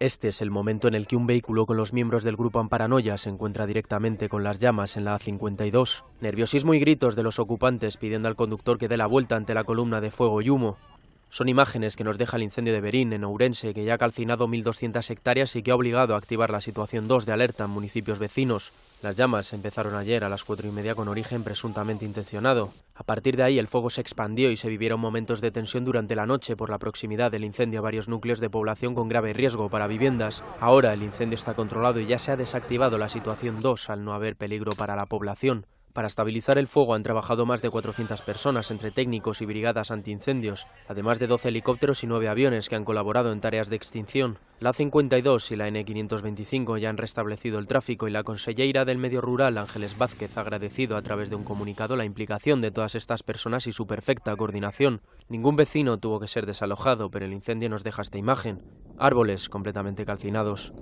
Este es el momento en el que un vehículo con los miembros del grupo Amparanoia se encuentra directamente con las llamas en la A52. Nerviosismo y gritos de los ocupantes pidiendo al conductor que dé la vuelta ante la columna de fuego y humo. Son imágenes que nos deja el incendio de Berín, en Ourense, que ya ha calcinado 1.200 hectáreas y que ha obligado a activar la situación 2 de alerta en municipios vecinos. Las llamas empezaron ayer a las cuatro y media con origen presuntamente intencionado. A partir de ahí el fuego se expandió y se vivieron momentos de tensión durante la noche por la proximidad del incendio a varios núcleos de población con grave riesgo para viviendas. Ahora el incendio está controlado y ya se ha desactivado la situación 2 al no haber peligro para la población. Para estabilizar el fuego han trabajado más de 400 personas, entre técnicos y brigadas antiincendios, además de 12 helicópteros y 9 aviones que han colaborado en tareas de extinción. La 52 y la N525 ya han restablecido el tráfico y la consellera del medio rural, Ángeles Vázquez, ha agradecido a través de un comunicado la implicación de todas estas personas y su perfecta coordinación. Ningún vecino tuvo que ser desalojado, pero el incendio nos deja esta imagen. Árboles completamente calcinados.